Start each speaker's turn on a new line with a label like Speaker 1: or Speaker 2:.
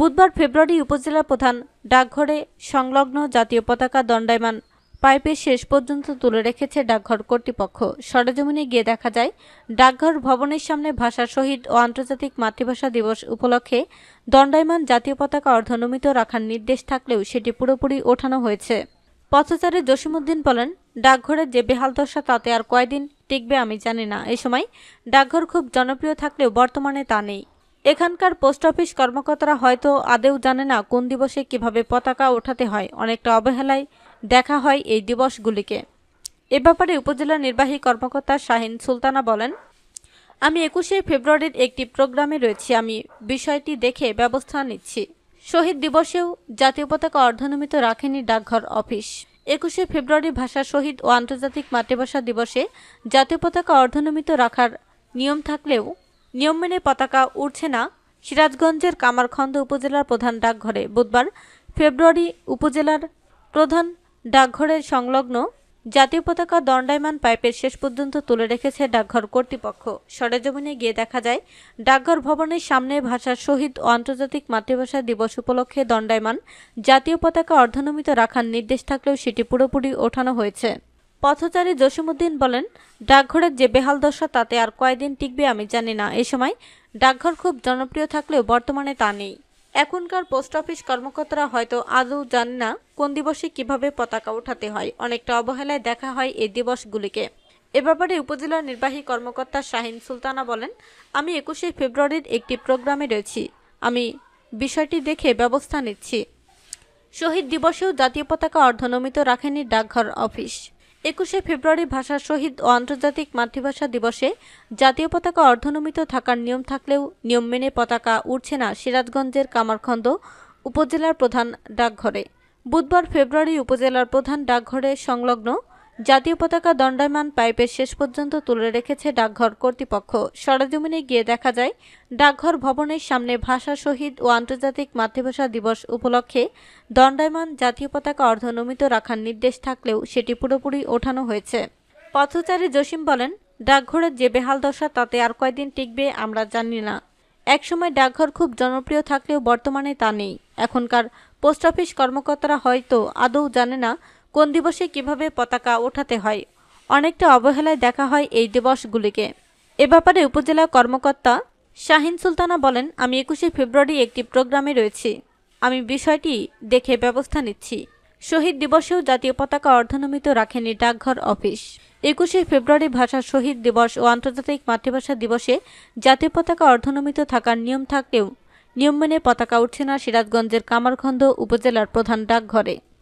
Speaker 1: বুধবার ফেব্রুয়ারি উপজেলার প্রধান ডাকঘরে সংলগ্ন জাতীয় পতাকা দণ্ডায়মান পাইপে শেষ পর্যন্ত তুলে রেখেছে ডাকঘর কর্তৃপক্ষ সরজমিনে গিয়ে দেখা যায় ডাকঘর ভবনের সামনে ভাষা শহীদ ও আন্তর্জাতিক মাতৃভাষা দিবস উপলক্ষে দণ্ডায়মান জাতীয় পতাকা অর্ধনমিত রাখার নির্দেশ থাকলেও সেটি পুরোপুরি ওঠানো হয়েছে পথচারে জসিমুদ্দিন বলেন ডাকঘরের যে বেহাল দশা তাতে আর কয়দিন টিকবে আমি জানি না এ সময় ডাকঘর খুব জনপ্রিয় থাকলেও বর্তমানে তা নেই এখানকার পোস্ট অফিস কর্মকর্তারা হয়তো আদেও জানে না কোন দিবসে কিভাবে পতাকা ওঠাতে হয় অনেকটা অবহেলায় দেখা হয় এই দিবসগুলিকে এ ব্যাপারে উপজেলা নির্বাহী কর্মকর্তা শাহিন সুলতানা বলেন আমি একুশে ফেব্রুয়ারির একটি প্রোগ্রামে রয়েছি আমি বিষয়টি দেখে ব্যবস্থা নিচ্ছি শহীদ দিবসেও জাতীয় পতাকা অর্ধনমিত রাখেনি ডাকঘর অফিস একুশে ফেব্রুয়ারি ভাষা শহীদ ও আন্তর্জাতিক মাতৃভাষা দিবসে জাতীয় পতাকা অর্ধনমিত রাখার নিয়ম থাকলেও নিয়ম মেনে পতাকা উঠছে না সিরাজগঞ্জের কামারখন্দ উপজেলার প্রধান ডাকঘরে বুধবার ফেব্রুয়ারি উপজেলার প্রধান ডাকঘরের সংলগ্ন জাতীয় পতাকা দণ্ডায়মান পাইপের শেষ পর্যন্ত তুলে রেখেছে ডাকঘর কর্তৃপক্ষ সরেজমিনে গিয়ে দেখা যায় ডাকঘর ভবনের সামনে ভাষার শহীদ ও আন্তর্জাতিক মাতৃভাষা দিবস উপলক্ষে দণ্ডায়মান জাতীয় পতাকা অর্ধনমিত রাখার নির্দেশ থাকলেও সেটি পুরোপুরি ওঠানো হয়েছে পথচারী জসিমুদ্দিন বলেন ডাকঘরের যে বেহাল দশা তাতে আর কয়দিন টিকবে আমি জানি না এ সময় ডাকঘর খুব জনপ্রিয় থাকলেও বর্তমানে তা নেই এখনকার পোস্ট অফিস কর্মকর্তারা হয়তো আদৌ জান না কোন দিবসে কিভাবে পতাকা উঠাতে হয় অনেকটা অবহেলায় দেখা হয় এই দিবসগুলিকে এ ব্যাপারে উপজেলা নির্বাহী কর্মকর্তা শাহিন সুলতানা বলেন আমি একুশে ফেব্রুয়ারির একটি প্রোগ্রামে রয়েছি আমি বিষয়টি দেখে ব্যবস্থা নিচ্ছি শহীদ দিবসেও জাতীয় পতাকা অর্ধনমিত রাখেনি ডাকঘর অফিস একুশে ফেব্রুয়ারি ভাষা শহীদ ও আন্তর্জাতিক মাতৃভাষা দিবসে জাতীয় পতাকা অর্ধনমিত থাকার নিয়ম থাকলেও নিয়ম মেনে পতাকা উঠছে না সিরাজগঞ্জের কামারখন্দ উপজেলার প্রধান ডাকঘরে বুধবার ফেব্রুয়ারি উপজেলার প্রধান ডাকঘরে সংলগ্ন জাতীয় পতাকা দণ্ডায়মান পাইপের শেষ পর্যন্ত তুলে রেখেছে ডাকঘর কর্তৃপক্ষ সরাজমিনে গিয়ে দেখা যায় ডাকঘর ভবনের সামনে ভাষা শহীদ ও আন্তর্জাতিক মাতৃভাষা দিবস উপলক্ষে দণ্ডায়মান জাতীয় পতাকা অর্ধনমিত রাখার নির্দেশ থাকলেও সেটি পুরোপুরি ওঠানো হয়েছে পথচারী জসিম বলেন ডাকঘরের যে বেহাল দশা তাতে আর কয়দিন টিকবে আমরা জানি না একসময় ডাকঘর খুব জনপ্রিয় থাকলেও বর্তমানে তা নেই এখনকার পোস্ট অফিস কর্মকর্তারা হয়তো আদৌ জানে না কোন দিবসে কিভাবে পতাকা ওঠাতে হয় অনেকটা অবহেলায় দেখা হয় এই দিবসগুলিকে এ ব্যাপারে উপজেলা কর্মকর্তা শাহিন সুলতানা বলেন আমি একুশে ফেব্রুয়ারি একটি প্রোগ্রামে রয়েছি আমি বিষয়টি দেখে ব্যবস্থা নিচ্ছি শহীদ দিবসেও জাতীয় পতাকা অর্ধনমিত রাখেনি ডাকঘর অফিস একুশে ফেব্রুয়ারি ভাষা শহীদ দিবস ও আন্তর্জাতিক মাতৃভাষা দিবসে জাতীয় পতাকা অর্ধনমিত থাকার নিয়ম থাকলেও নিয়ম মেনে পতাকা উঠছে না সিরাজগঞ্জের কামারখন্দ উপজেলার প্রধান ডাকঘরে